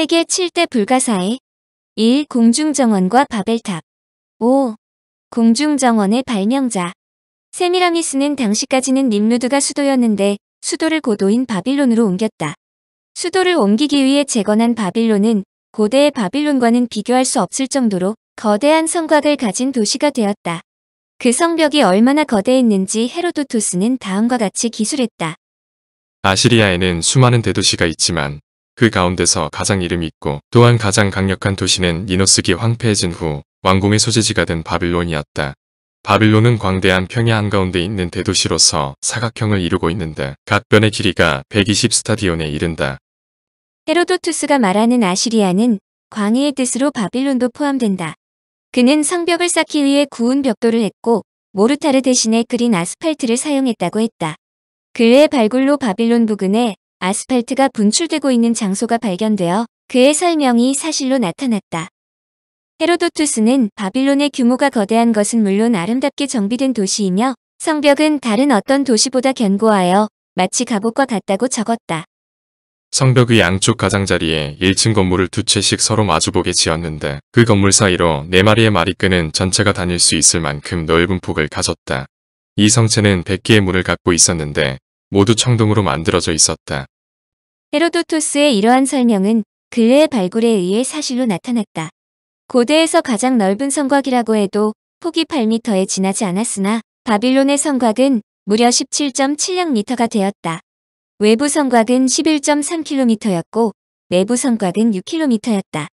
세계 7대 불가사의 1. 공중정원과 바벨탑 5. 공중정원의 발명자 세미라미스는 당시까지는 림루드가 수도였는데 수도를 고도인 바빌론으로 옮겼다. 수도를 옮기기 위해 재건한 바빌론은 고대의 바빌론과는 비교할 수 없을 정도로 거대한 성곽을 가진 도시가 되었다. 그 성벽이 얼마나 거대했는지 헤로도토스는 다음과 같이 기술했다. 아시리아에는 수많은 대도시가 있지만 그 가운데서 가장 이름 있고 또한 가장 강력한 도시는 니노스기 황폐해진 후 왕궁의 소재지가 된 바빌론이었다. 바빌론은 광대한 평야 한가운데 있는 대도시로서 사각형을 이루고 있는데 각 변의 길이가 120 스타디온에 이른다. 헤로도투스가 말하는 아시리아는 광해의 뜻으로 바빌론도 포함된다. 그는 성벽을 쌓기 위해 구운 벽돌을 했고 모르타르 대신에 그린 아스팔트를 사용했다고 했다. 그의 발굴로 바빌론 부근에 아스팔트가 분출되고 있는 장소가 발견되어 그의 설명이 사실로 나타났다. 헤로도투스는 바빌론의 규모가 거대한 것은 물론 아름답게 정비된 도시이며 성벽은 다른 어떤 도시보다 견고하여 마치 갑옷과 같다고 적었다. 성벽의 양쪽 가장자리에 1층 건물을 두 채씩 서로 마주보게 지었는데 그 건물 사이로 네 마리의 마리끈은 전체가 다닐 수 있을 만큼 넓은 폭을 가졌다. 이 성체는 100개의 문을 갖고 있었는데 모두 청동으로 만들어져 있었다. 헤로도토스의 이러한 설명은 근래의 발굴에 의해 사실로 나타났다. 고대에서 가장 넓은 성곽이라고 해도 폭이 8m에 지나지 않았으나 바빌론의 성곽은 무려 1 7 7량미터가 되었다. 외부 성곽은 11.3km였고 내부 성곽은 6km였다.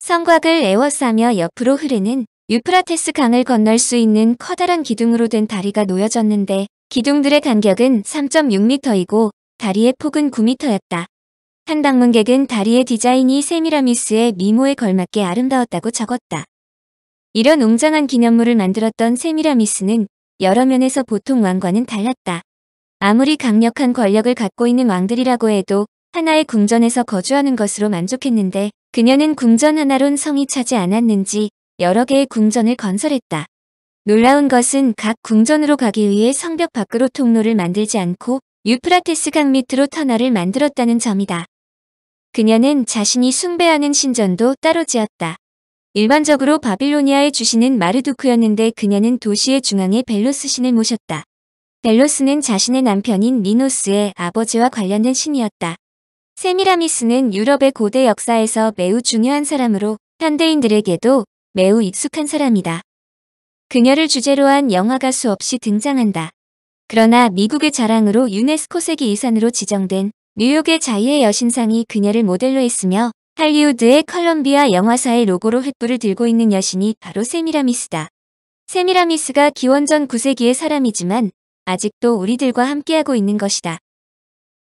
성곽을 에워싸며 옆으로 흐르는 유프라테스 강을 건널 수 있는 커다란 기둥으로 된 다리가 놓여졌는데 기둥들의 간격은 3.6m이고 다리의 폭은 9m였다. 한 방문객은 다리의 디자인이 세미라미스의 미모에 걸맞게 아름다웠다고 적었다. 이런 웅장한 기념물을 만들었던 세미라미스는 여러 면에서 보통 왕과는 달랐다. 아무리 강력한 권력을 갖고 있는 왕들이라고 해도 하나의 궁전에서 거주하는 것으로 만족했는데 그녀는 궁전 하나론 성이 차지 않았는지 여러 개의 궁전을 건설했다. 놀라운 것은 각 궁전으로 가기 위해 성벽 밖으로 통로를 만들지 않고 유프라테스 강 밑으로 터널을 만들었다는 점이다. 그녀는 자신이 숭배하는 신전도 따로 지었다. 일반적으로 바빌로니아의 주신은 마르두크였는데 그녀는 도시의 중앙에 벨로스 신을 모셨다. 벨로스는 자신의 남편인 미노스의 아버지와 관련된 신이었다. 세미라미스는 유럽의 고대 역사에서 매우 중요한 사람으로 현대인들에게도 매우 익숙한 사람이다. 그녀를 주제로 한 영화가 수없이 등장한다. 그러나 미국의 자랑으로 유네스코 세계유산으로 지정된 뉴욕의 자유의 여신상이 그녀를 모델로 했으며 할리우드의 컬럼비아 영화사의 로고로 횃불을 들고 있는 여신이 바로 세미라미스다. 세미라미스가 기원전 9세기의 사람이지만 아직도 우리들과 함께하고 있는 것이다.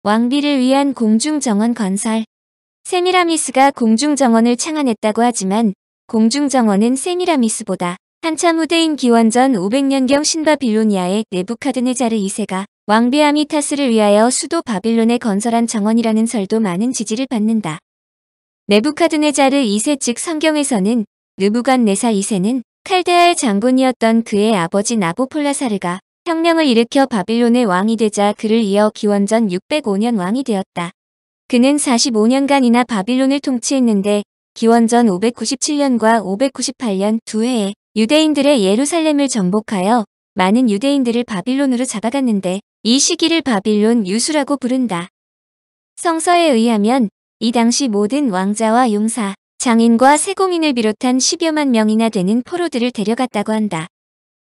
왕비를 위한 공중정원 건설 세미라미스가 공중정원을 창안했다고 하지만 공중정원은 세미라미스보다 한참 후대인 기원전 500년경 신바 빌로니아의 네부카드네자르 2세가 왕비 아미타스를 위하여 수도 바빌론에 건설한 정원이라는 설도 많은 지지를 받는다. 네부카드네자르 2세 즉 성경에서는 느부간네사 2세는 칼데아의 장군이었던 그의 아버지 나보폴라사르가 혁명을 일으켜 바빌론의 왕이 되자 그를 이어 기원전 605년 왕이 되었다. 그는 45년간이나 바빌론을 통치했는데 기원전 597년과 598년 두 해에 유대인들의 예루살렘을 정복하여 많은 유대인들을 바빌론으로 잡아갔는데 이 시기를 바빌론 유수라고 부른다. 성서에 의하면 이 당시 모든 왕자와 용사, 장인과 세공인을 비롯한 10여만 명이나 되는 포로들을 데려갔다고 한다.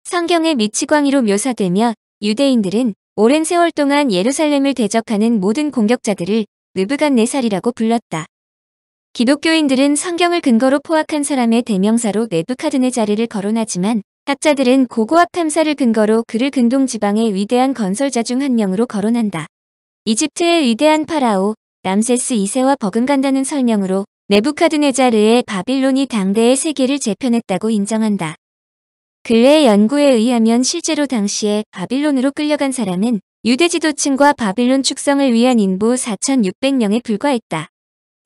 성경의 미치광이로 묘사되며 유대인들은 오랜 세월 동안 예루살렘을 대적하는 모든 공격자들을 느부간네살이라고 불렀다. 기독교인들은 성경을 근거로 포악한 사람의 대명사로 네부카드네 자리를 거론하지만 학자들은 고고학 탐사를 근거로 그를 근동 지방의 위대한 건설자 중 한 명으로 거론한다. 이집트의 위대한 파라오 남세스 2세와 버금간다는 설명으로 네부카드네자르의 바빌론이 당대의 세계를 재편했다고 인정한다. 근래의 연구에 의하면 실제로 당시에 바빌론으로 끌려간 사람은 유대 지도층과 바빌론 축성을 위한 인부 4,600명에 불과했다.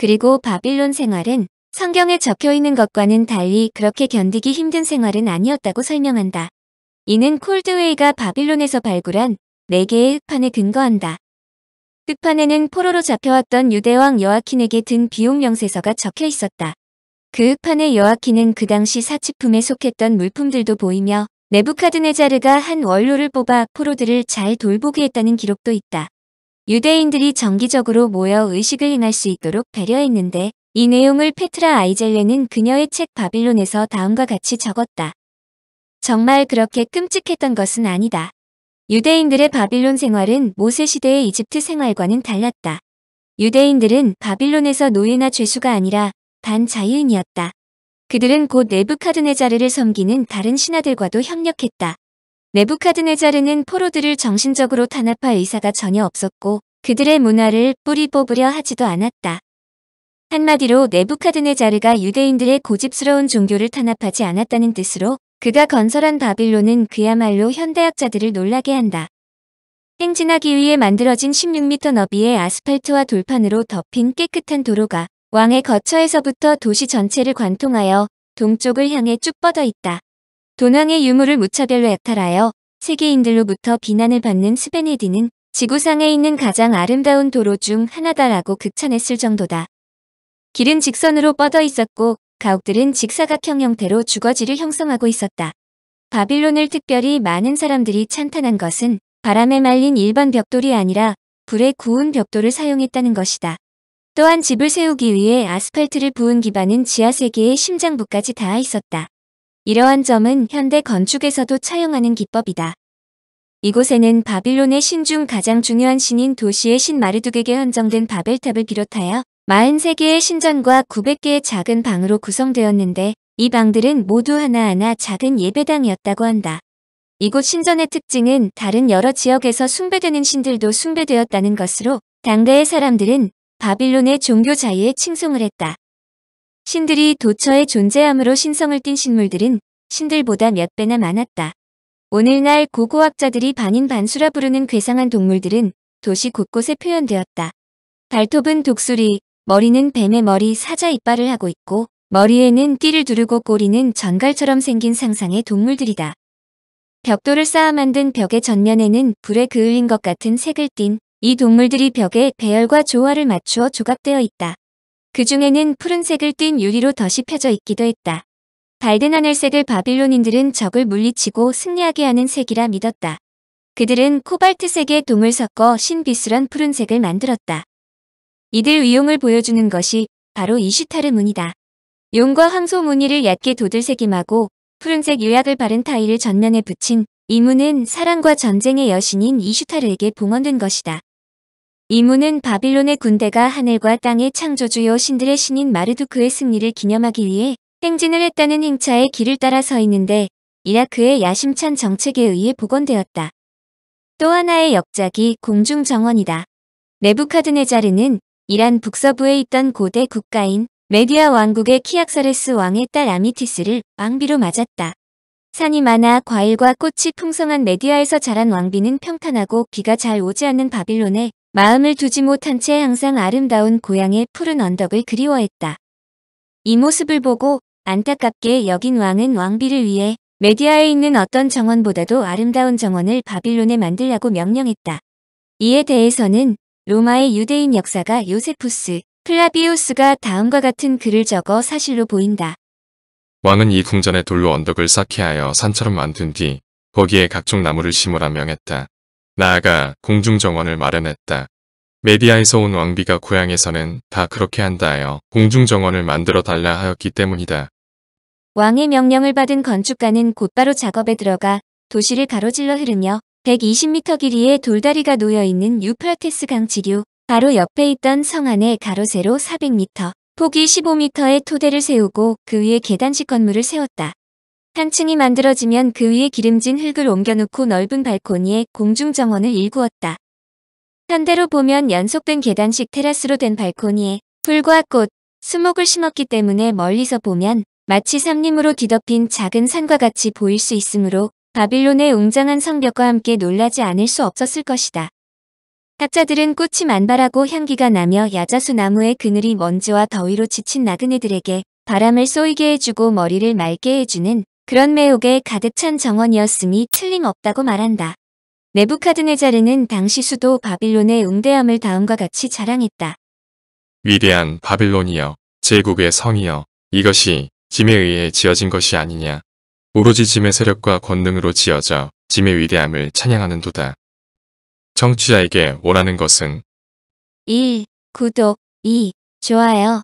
그리고 바빌론 생활은 성경에 적혀 있는 것과는 달리 그렇게 견디기 힘든 생활은 아니었다고 설명한다. 이는 콜드웨이가 바빌론에서 발굴한 4개의 흑판에 근거한다. 흑판에는 포로로 잡혀왔던 유대왕 여아킨에게 든 비용 명세서가 적혀 있었다. 그 흑판의 여아킨은 그 당시 사치품에 속했던 물품들도 보이며 네부카드네자르가 한 원로를 뽑아 포로들을 잘 돌보게 했다는 기록도 있다. 유대인들이 정기적으로 모여 의식을 행할 수 있도록 배려했는데 이 내용을 페트라 아이젤레는 그녀의 책 바빌론에서 다음과 같이 적었다. 정말 그렇게 끔찍했던 것은 아니다. 유대인들의 바빌론 생활은 모세시대의 이집트 생활과는 달랐다. 유대인들은 바빌론에서 노예나 죄수가 아니라 반자유인이었다. 그들은 곧 네부카드네자르를 섬기는 다른 신하들과도 협력했다. 네부카드네자르는 포로들을 정신적으로 탄압할 의사가 전혀 없었고 그들의 문화를 뿌리 뽑으려 하지도 않았다. 한마디로 네부카드네자르가 유대인들의 고집스러운 종교를 탄압하지 않았다는 뜻으로 그가 건설한 바빌론은 그야말로 현대학자들을 놀라게 한다. 행진하기 위해 만들어진 16m 너비의 아스팔트와 돌판으로 덮인 깨끗한 도로가 왕의 거처에서부터 도시 전체를 관통하여 동쪽을 향해 쭉 뻗어 있다. 도낭의 유물을 무차별로 약탈하여 세계인들로부터 비난을 받는 스베네디는 지구상에 있는 가장 아름다운 도로 중 하나다라고 극찬했을 정도다. 길은 직선으로 뻗어 있었고 가옥들은 직사각형 형태로 주거지를 형성하고 있었다. 바빌론을 특별히 많은 사람들이 찬탄한 것은 바람에 말린 일반 벽돌이 아니라 불에 구운 벽돌을 사용했다는 것이다. 또한 집을 세우기 위해 아스팔트를 부은 기반은 지하세계의 심장부까지 닿아 있었다. 이러한 점은 현대 건축에서도 차용하는 기법이다. 이곳에는 바빌론의 신 중 가장 중요한 신인 도시의 신 마르둑에게 헌정된 바벨탑을 비롯하여 43개의 신전과 900개의 작은 방으로 구성되었는데 이 방들은 모두 하나하나 작은 예배당이었다고 한다. 이곳 신전의 특징은 다른 여러 지역에서 숭배되는 신들도 숭배되었다는 것으로 당대의 사람들은 바빌론의 종교 자유에 칭송을 했다. 신들이 도처에 존재함으로 신성을 띤 식물들은 신들보다 몇 배나 많았다. 오늘날 고고학자들이 반인반수라 부르는 괴상한 동물들은 도시 곳곳에 표현되었다. 발톱은 독수리, 머리는 뱀의 머리 사자 이빨을 하고 있고 머리에는 띠를 두르고 꼬리는 전갈처럼 생긴 상상의 동물들이다. 벽돌을 쌓아 만든 벽의 전면에는 불에 그을린 것 같은 색을 띤 이 동물들이 벽에 배열과 조화를 맞추어 조각되어 있다. 그 중에는 푸른색을 띤 유리로 덧이 펴져 있기도 했다. 밝은 하늘색을 바빌론인들은 적을 물리치고 승리하게 하는 색이라 믿었다. 그들은 코발트색의 동을 섞어 신비스런 푸른색을 만들었다. 이들 위용을 보여주는 것이 바로 이슈타르 무늬다. 용과 황소 무늬를 얕게 도들색임하고 푸른색 요약을 바른 타일을 전면에 붙인 이 문은 사랑과 전쟁의 여신인 이슈타르에게 봉헌된 것이다. 이문은 바빌론의 군대가 하늘과 땅의 창조주요 신들의 신인 마르두크의 승리를 기념하기 위해 행진을 했다는 행차의 길을 따라 서 있는데 이라크의 야심찬 정책에 의해 복원되었다. 또 하나의 역작이 공중정원이다. 네부카드네자르는 이란 북서부에 있던 고대 국가인 메디아 왕국의 키악사레스 왕의 딸 아미티스를 왕비로 맞았다. 산이 많아 과일과 꽃이 풍성한 메디아에서 자란 왕비는 평탄하고 비가 잘 오지 않는 바빌론에 마음을 두지 못한 채 항상 아름다운 고향의 푸른 언덕을 그리워했다. 이 모습을 보고 안타깝게 여긴 왕은 왕비를 위해 메디아에 있는 어떤 정원보다도 아름다운 정원을 바빌론에 만들라고 명령했다. 이에 대해서는 로마의 유대인 역사가 요세푸스, 플라비우스가 다음과 같은 글을 적어 사실로 보인다. 왕은 이 궁전의 돌로 언덕을 쌓게 하여 산처럼 만든 뒤 거기에 각종 나무를 심으라 명했다. 나아가 공중정원을 마련했다. 메디아에서 온 왕비가 고향에서는 다 그렇게 한다 하여 공중정원을 만들어 달라 하였기 때문이다. 왕의 명령을 받은 건축가는 곧바로 작업에 들어가 도시를 가로질러 흐르며 120m 길이의 돌다리가 놓여있는 유프라테스 강 지류 바로 옆에 있던 성 안에 가로세로 400m, 폭이 15m의 토대를 세우고 그 위에 계단식 건물을 세웠다. 한 층이 만들어지면 그 위에 기름진 흙을 옮겨놓고 넓은 발코니에 공중정원을 일구었다. 현대로 보면 연속된 계단식 테라스로 된 발코니에 풀과 꽃, 수목을 심었기 때문에 멀리서 보면 마치 삼림으로 뒤덮인 작은 산과 같이 보일 수 있으므로 바빌론의 웅장한 성벽과 함께 놀라지 않을 수 없었을 것이다. 학자들은 꽃이 만발하고 향기가 나며 야자수 나무의 그늘이 먼지와 더위로 지친 나그네들에게 바람을 쏘이게 해주고 머리를 맑게 해주는 그런 매혹에 가득 찬 정원이었음이 틀림없다고 말한다. 네부카드네자르는 당시 수도 바빌론의 웅대함을 다음과 같이 자랑했다. 위대한 바빌론이여, 제국의 성이여, 이것이 짐에 의해 지어진 것이 아니냐. 오로지 짐의 세력과 권능으로 지어져 짐의 위대함을 찬양하는도다. 청취자에게 원하는 것은 1. 구독 2. 좋아요